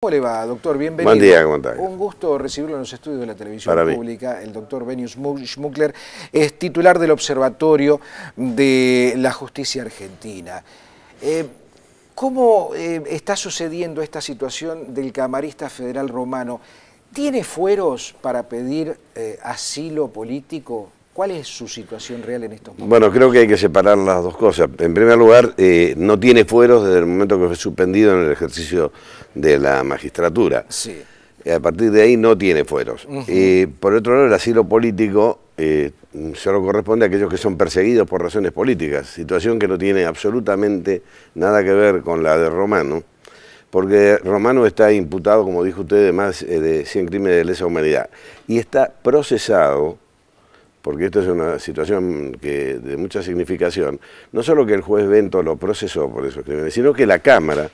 ¿Cómo le va, doctor? Bienvenido. Buen día, ¿cómo Un gusto recibirlo en los estudios de la televisión pública. El doctor Benius Schmuckler es titular del Observatorio de la Justicia Argentina. Eh, ¿Cómo eh, está sucediendo esta situación del camarista federal romano? ¿Tiene fueros para pedir eh, asilo político? ¿Cuál es su situación real en estos momentos? Bueno, creo que hay que separar las dos cosas. En primer lugar, eh, no tiene fueros desde el momento que fue suspendido en el ejercicio de la magistratura. Sí. A partir de ahí no tiene fueros. Eh, por otro lado, el asilo político eh, solo corresponde a aquellos que son perseguidos por razones políticas, situación que no tiene absolutamente nada que ver con la de Romano, porque Romano está imputado, como dijo usted, de más de 100 crímenes de lesa humanidad y está procesado porque esto es una situación de mucha significación, no solo que el juez Bento lo procesó por esos crímenes, sino que la Cámara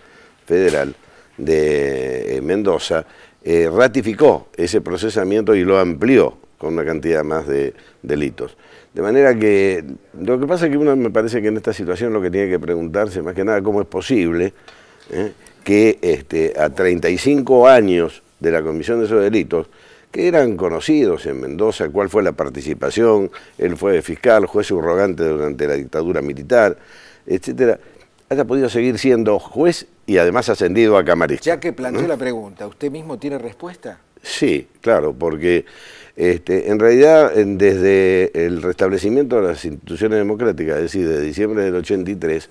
Federal de eh, Mendoza eh, ratificó ese procesamiento y lo amplió con una cantidad más de delitos. De manera que lo que pasa es que uno me parece que en esta situación lo que tiene que preguntarse más que nada cómo es posible eh, que este, a 35 años de la comisión de esos delitos, que eran conocidos en Mendoza, cuál fue la participación, él fue fiscal, juez subrogante durante la dictadura militar, etcétera, haya podido seguir siendo juez y además ascendido a camarista. Ya que planteó ¿Mm? la pregunta, ¿usted mismo tiene respuesta? Sí, claro, porque este, en realidad desde el restablecimiento de las instituciones democráticas, es decir, desde diciembre del 83,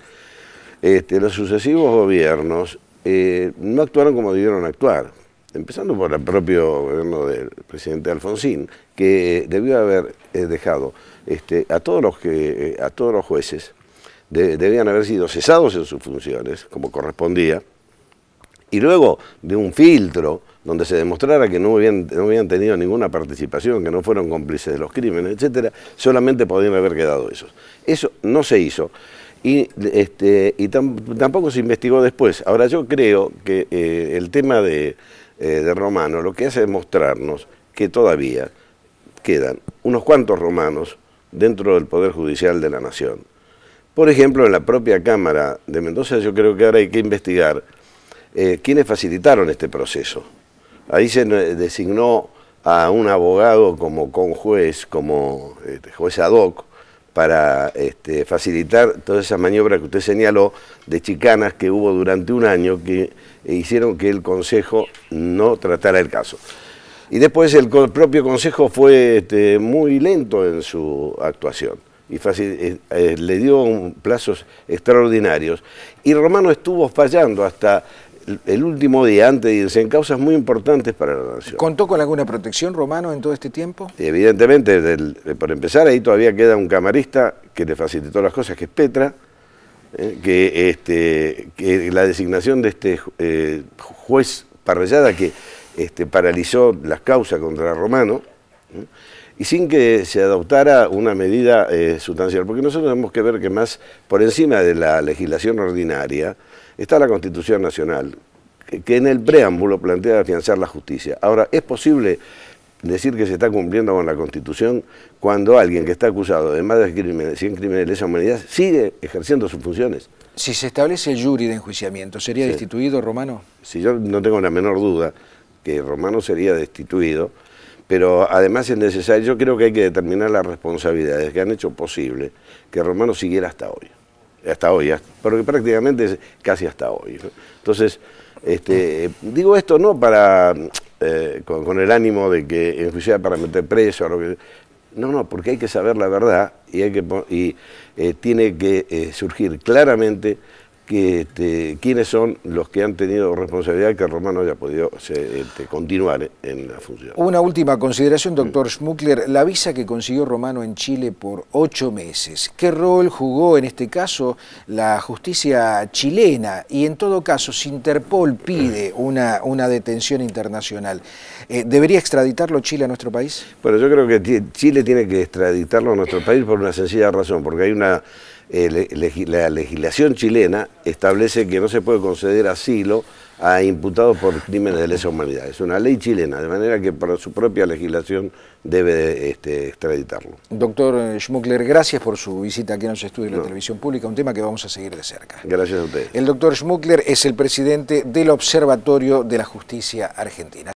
este, los sucesivos gobiernos eh, no actuaron como debieron actuar empezando por el propio gobierno del presidente Alfonsín, que debió haber eh, dejado este, a, todos los que, eh, a todos los jueces, debían haber sido cesados en sus funciones, como correspondía, y luego de un filtro donde se demostrara que no habían, no habían tenido ninguna participación, que no fueron cómplices de los crímenes, etc., solamente podían haber quedado esos. Eso no se hizo y, este, y tampoco se investigó después. Ahora yo creo que eh, el tema de eh, de romanos, lo que hace es mostrarnos que todavía quedan unos cuantos romanos dentro del Poder Judicial de la Nación. Por ejemplo, en la propia Cámara de Mendoza yo creo que ahora hay que investigar eh, quiénes facilitaron este proceso. Ahí se eh, designó a un abogado como conjuez, como este, juez ad hoc, para este, facilitar toda esa maniobra que usted señaló de chicanas que hubo durante un año que hicieron que el Consejo no tratara el caso. Y después el propio Consejo fue este, muy lento en su actuación y eh, eh, le dio plazos extraordinarios. Y Romano estuvo fallando hasta el último día antes de irse en causas muy importantes para la nación. ¿Contó con alguna protección romano en todo este tiempo? Evidentemente, eh, por empezar, ahí todavía queda un camarista que le facilitó las cosas, que es Petra, eh, este, que, la designación de este eh, juez Parrellada, que este, paralizó las causas contra Romano, ¿eh? y sin que se adoptara una medida eh, sustancial, porque nosotros tenemos que ver que más por encima de la legislación ordinaria está la Constitución Nacional, que, en el preámbulo plantea afianzar la justicia. Ahora, ¿es posible decir que se está cumpliendo con la Constitución cuando alguien que está acusado de más de 100 crímenes de lesa humanidad sigue ejerciendo sus funciones. Si se establece el jury de enjuiciamiento, ¿sería destituido Romano? Si yo no tengo la menor duda que Romano sería destituido, pero además es necesario, yo creo que hay que determinar las responsabilidades que han hecho posible que Romano siguiera hasta hoy, hasta hoy, porque prácticamente casi hasta hoy. Entonces, este, digo esto no para, eh, con, el ánimo de que enjuiciar para meter preso, lo que, no, no, porque hay que saber la verdad y, eh, tiene que eh, surgir claramente este, quiénes son los que han tenido responsabilidad que Romano haya podido este, continuar en la función. Una última consideración, doctor Schmuckler. La visa que consiguió Romano en Chile por ocho meses, ¿qué rol jugó en este caso la justicia chilena? Y en todo caso, si Interpol pide una, una detención internacional, eh, ¿debería extraditarlo Chile a nuestro país? Bueno, yo creo que Chile tiene que extraditarlo a nuestro país por una sencilla razón, porque hay una la legislación chilena establece que no se puede conceder asilo a imputados por crímenes de lesa humanidad. Es una ley chilena, de manera que por su propia legislación debe este, extraditarlo. Doctor eh, Schmuckler, gracias por su visita aquí en los estudios de la televisión pública, un tema que vamos a seguir de cerca. Gracias a ustedes. El doctor Schmuckler es el presidente del Observatorio de la Justicia Argentina.